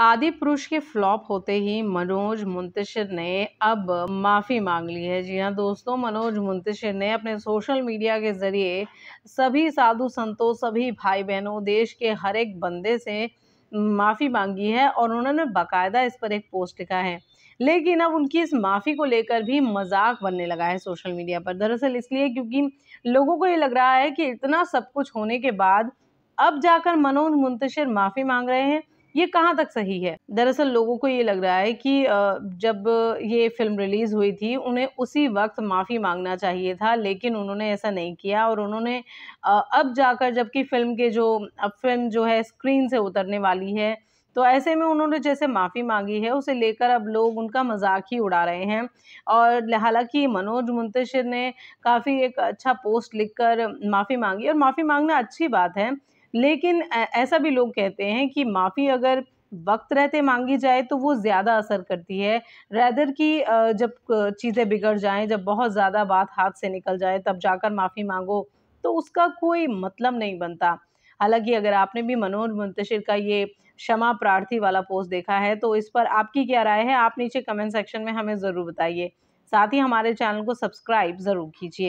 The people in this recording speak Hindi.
आदि पुरुष के फ्लॉप होते ही मनोज मुंतशिर ने अब माफ़ी मांग ली है जी हाँ दोस्तों मनोज मुंतशिर ने अपने सोशल मीडिया के ज़रिए सभी साधु संतों सभी भाई बहनों देश के हर एक बंदे से माफ़ी मांगी है और उन्होंने बाकायदा इस पर एक पोस्ट लिखा है लेकिन अब उनकी इस माफ़ी को लेकर भी मजाक बनने लगा है सोशल मीडिया पर दरअसल इसलिए क्योंकि लोगों को ये लग रहा है कि इतना सब कुछ होने के बाद अब जाकर मनोज मुंतशिर माफ़ी मांग रहे हैं ये कहाँ तक सही है दरअसल लोगों को ये लग रहा है कि जब ये फिल्म रिलीज़ हुई थी उन्हें उसी वक्त माफ़ी मांगना चाहिए था लेकिन उन्होंने ऐसा नहीं किया और उन्होंने अब जाकर जबकि फ़िल्म के जो अब फिल्म जो है स्क्रीन से उतरने वाली है तो ऐसे में उन्होंने जैसे माफ़ी मांगी है उसे लेकर अब लोग उनका मजाक ही उड़ा रहे हैं और हालांकि मनोज मुंतशिर ने काफ़ी एक अच्छा पोस्ट लिखकर माफ़ी मांगी और माफ़ी मांगना अच्छी बात है लेकिन ऐसा भी लोग कहते हैं कि माफ़ी अगर वक्त रहते मांगी जाए तो वो ज़्यादा असर करती है रैदर की जब चीज़ें बिगड़ जाएं जब बहुत ज़्यादा बात हाथ से निकल जाए तब जाकर माफ़ी मांगो तो उसका कोई मतलब नहीं बनता हालांकि अगर आपने भी मनोहर मुंतशिर का ये क्षमा प्रार्थी वाला पोस्ट देखा है तो इस पर आपकी क्या राय है आप नीचे कमेंट सेक्शन में हमें ज़रूर बताइए साथ ही हमारे चैनल को सब्सक्राइब ज़रूर कीजिए